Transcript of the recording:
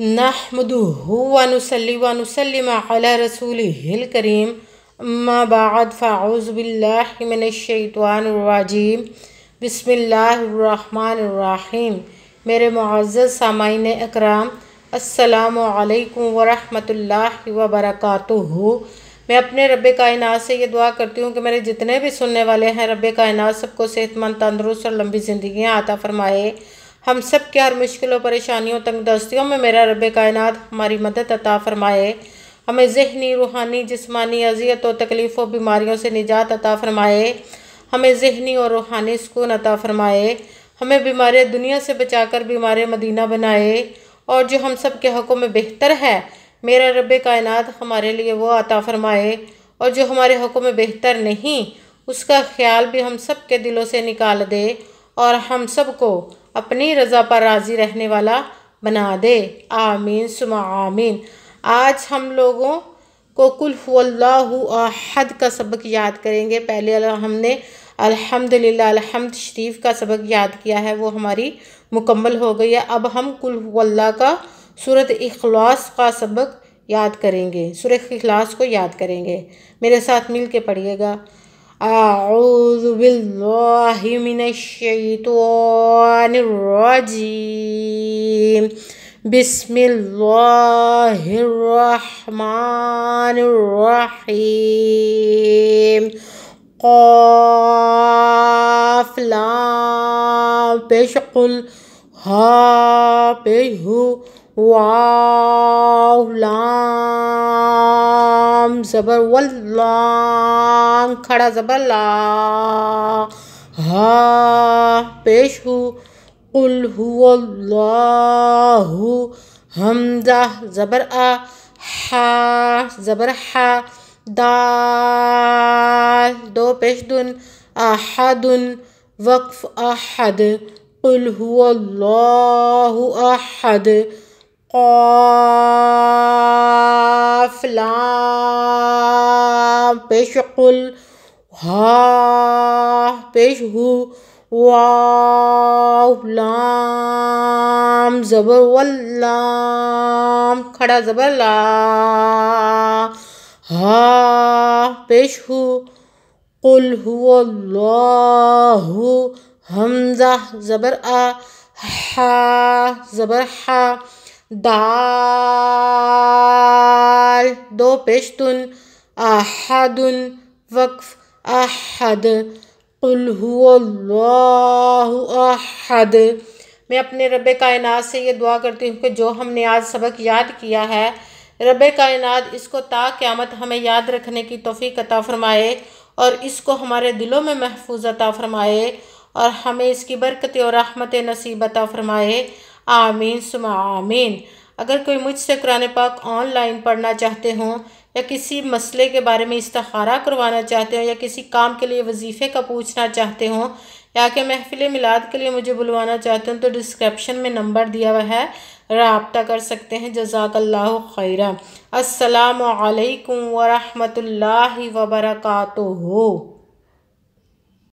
نَد ونسلی نسلم علیہ رسول کریم فاعوذ باللہ من الشیطان الرجیم بسم اللہ الرحمن الرحیم میرے معزز سامعین اکرام السلام علیکم ورحمۃ اللہ وبرکاتہ میں اپنے رب کائنات سے یہ دعا کرتی ہوں کہ میرے جتنے بھی سننے والے ہیں رب کائنات سب کو صحت مند تندرست اور لمبی زندگیاں عطا فرمائے ہم سب کے ہر مشکل و پریشانیوں تنگ دستیوں میں میرا رب کائنات ہماری مدد عطا فرمائے ہمیں ذہنی روحانی جسمانی اذیت و تکلیف و بیماریوں سے نجات عطا فرمائے ہمیں ذہنی اور روحانی سکون عطا فرمائے ہمیں بیماریاں دنیا سے بچا کر بیمار مدینہ بنائے اور جو ہم سب کے حقوں میں بہتر ہے میرا رب کائنات ہمارے لیے وہ عطا فرمائے اور جو ہمارے حقوں میں بہتر نہیں اس کا خیال بھی ہم سب کے دلوں سے نکال دے اور ہم سب کو اپنی رضا پر راضی رہنے والا بنا دے آمین سم آمین آج ہم لوگوں کو کل اللہ احد کا سبق یاد کریں گے پہلے ہم نے الحمد للہ الحمد شریف کا سبق یاد کیا ہے وہ ہماری مکمل ہو گئی ہے اب ہم کل اللہ کا صورت اخلاص کا سبق یاد کریں گے سورہ اخلاص کو یاد کریں گے میرے ساتھ مل کے پڑھیے گا أعوذ بالله من الشيطان الرجيم بسم الله الرحمن الرحيم قاف لام بشقل واو لام زبر واللام کھڑا زبر لا ہا قل ہو اللہ حمزہ زبر آ ہا زبر ہا دال دو پیش دن احدن وقف احد قل هو الله أحد قاف لام بيش قل ها بيش هو واو لام زبر واللام خدا زبر لا ها بيش هو قل هو الله حمزہ زبر آ زبر دال دو پیشتن احد وقف احد قل هو اللہ احد میں اپنے رب کائنات سے یہ دعا کرتی ہوں کہ جو ہم نے آج سبق یاد کیا ہے رب کائنات اس کو تا قیامت ہمیں یاد رکھنے کی توفیق عطا فرمائے اور اس کو ہمارے دلوں میں محفوظ عطا فرمائے اور ہمیں اس کی برکت اور رحمت عطا فرمائے آمین سم آمین اگر کوئی مجھ سے قرآن پاک آن لائن پڑھنا چاہتے ہوں یا کسی مسئلے کے بارے میں استخارہ کروانا چاہتے ہوں یا کسی کام کے لیے وظیفے کا پوچھنا چاہتے ہوں یا کہ محفل میلاد کے لیے مجھے بلوانا چاہتے ہوں تو ڈسکرپشن میں نمبر دیا ہوا ہے رابطہ کر سکتے ہیں جزاک اللہ خیرہ السلام علیکم ورحمۃ اللہ وبرکاتہ